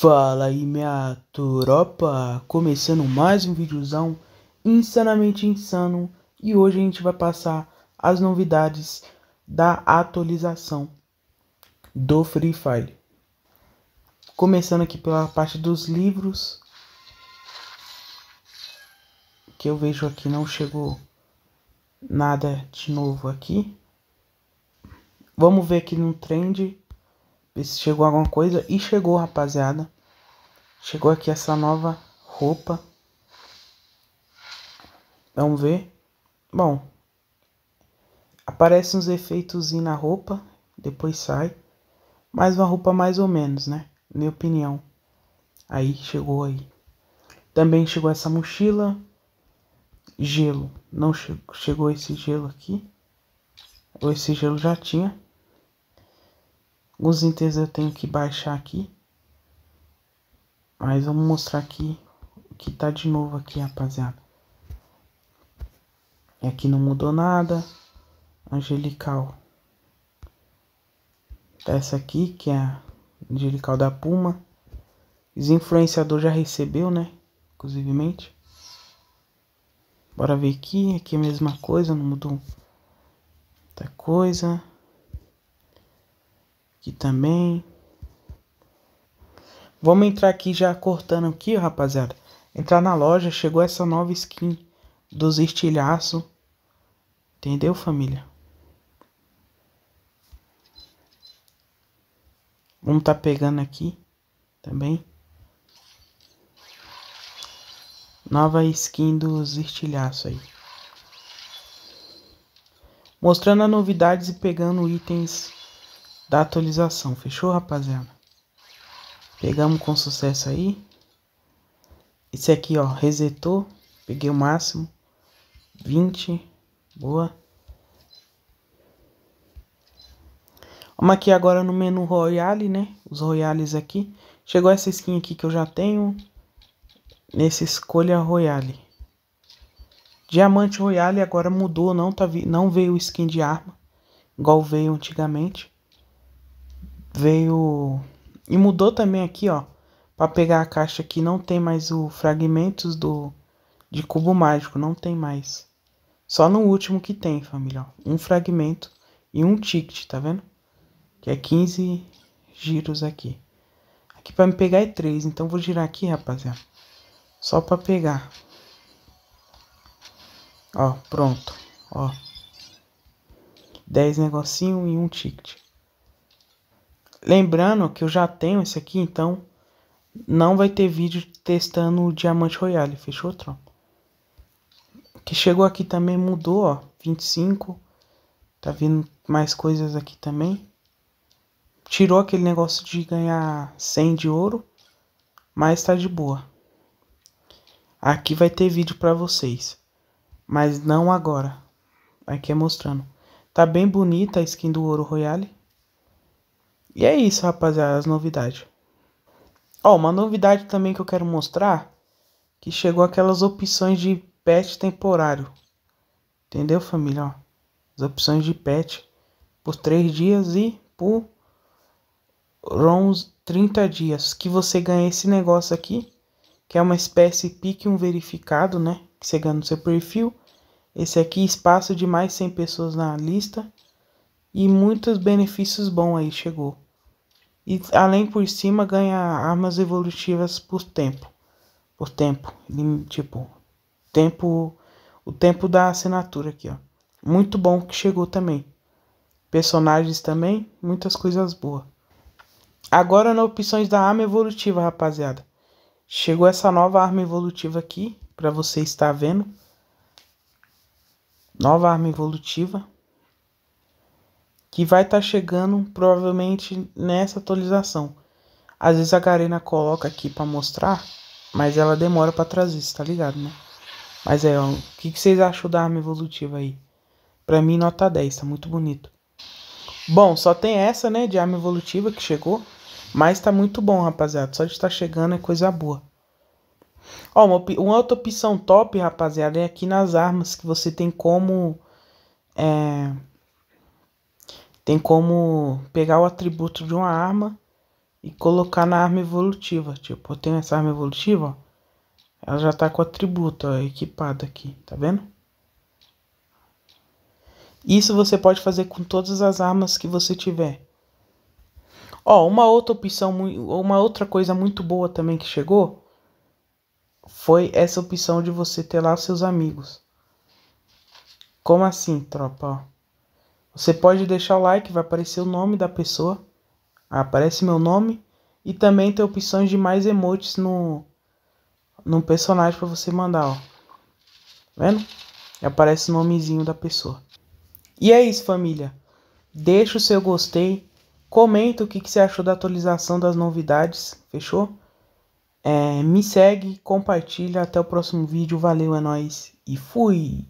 Fala aí minha tropa, começando mais um videozão insanamente insano e hoje a gente vai passar as novidades da atualização do Free Fire. Começando aqui pela parte dos livros, que eu vejo aqui não chegou nada de novo aqui. Vamos ver aqui no trend ver se chegou alguma coisa. E chegou, rapaziada. Chegou aqui essa nova roupa. Vamos ver. Bom. Aparece uns efeitos na roupa. Depois sai. mais uma roupa mais ou menos, né? Minha opinião. Aí chegou aí. Também chegou essa mochila. Gelo. Não che chegou esse gelo aqui. Ou esse gelo já tinha. Alguns itens eu tenho que baixar aqui. Mas vamos mostrar aqui o que tá de novo aqui, rapaziada. E aqui não mudou nada. Angelical. Essa aqui, que é a Angelical da Puma. Os influenciador já recebeu, né? Inclusive. Bora ver aqui. Aqui é a mesma coisa, não mudou muita coisa aqui também. Vamos entrar aqui já cortando aqui, rapaziada. Entrar na loja, chegou essa nova skin dos estilhaços. Entendeu, família? Vamos tá pegando aqui também. Nova skin dos estilhaços aí. Mostrando as novidades e pegando itens da atualização. Fechou, rapaziada? Pegamos com sucesso aí. Esse aqui, ó, resetou. Peguei o máximo. 20. Boa. Vamos aqui agora no menu Royale, né? Os Royales aqui. Chegou essa skin aqui que eu já tenho. Nesse escolha Royale. Diamante Royale agora mudou, não, tá, não veio skin de arma. Igual veio antigamente veio e mudou também aqui, ó, para pegar a caixa aqui não tem mais o fragmentos do de cubo mágico, não tem mais. Só no último que tem, família, ó, um fragmento e um ticket, tá vendo? Que é 15 giros aqui. Aqui para me pegar é 3, então vou girar aqui, rapaziada. Só para pegar. Ó, pronto, ó. 10 negocinho e um ticket. Lembrando que eu já tenho esse aqui, então não vai ter vídeo testando o Diamante Royale, fechou, tropa? Que chegou aqui também mudou, ó, 25. Tá vindo mais coisas aqui também. Tirou aquele negócio de ganhar 100 de ouro, mas tá de boa. Aqui vai ter vídeo pra vocês, mas não agora. Aqui é mostrando. Tá bem bonita a skin do ouro royale. E é isso, rapaziada, as novidades. Ó, oh, uma novidade também que eu quero mostrar, que chegou aquelas opções de pet temporário. Entendeu, família? Ó, as opções de pet por 3 dias e por uns 30 dias. Que você ganha esse negócio aqui, que é uma espécie pique um verificado, né? Que você ganha no seu perfil. Esse aqui, espaço de mais 100 pessoas na lista. E muitos benefícios bons aí chegou e além por cima ganha armas evolutivas por tempo. Por tempo, tipo, tempo o tempo da assinatura aqui, ó. Muito bom que chegou também. Personagens também, muitas coisas boas. Agora na opções da arma evolutiva, rapaziada. Chegou essa nova arma evolutiva aqui, para você estar vendo. Nova arma evolutiva que vai estar tá chegando provavelmente nessa atualização. Às vezes a Garena coloca aqui para mostrar, mas ela demora para trazer, tá ligado, né? Mas é, ó, o que, que vocês acham da arma evolutiva aí? Pra mim, nota 10, tá muito bonito. Bom, só tem essa, né, de arma evolutiva que chegou. Mas tá muito bom, rapaziada. Só de estar tá chegando é coisa boa. Ó, uma, uma, outra opção top, rapaziada, é aqui nas armas que você tem como é, tem como pegar o atributo de uma arma e colocar na arma evolutiva. Tipo, eu tenho essa arma evolutiva, ela já tá com o atributo ó, equipado aqui, tá vendo? Isso você pode fazer com todas as armas que você tiver. Ó, uma outra opção, uma outra coisa muito boa também que chegou foi essa opção de você ter lá os seus amigos. Como assim, tropa? Ó. Você pode deixar o like, vai aparecer o nome da pessoa. Aparece meu nome. E também tem opções de mais emotes no, no personagem para você mandar, ó. Tá vendo? E aparece o nomezinho da pessoa. E é isso, família. Deixa o seu gostei. Comenta o que, que você achou da atualização das novidades. Fechou? É, me segue, compartilha. Até o próximo vídeo. Valeu, é nóis. E fui!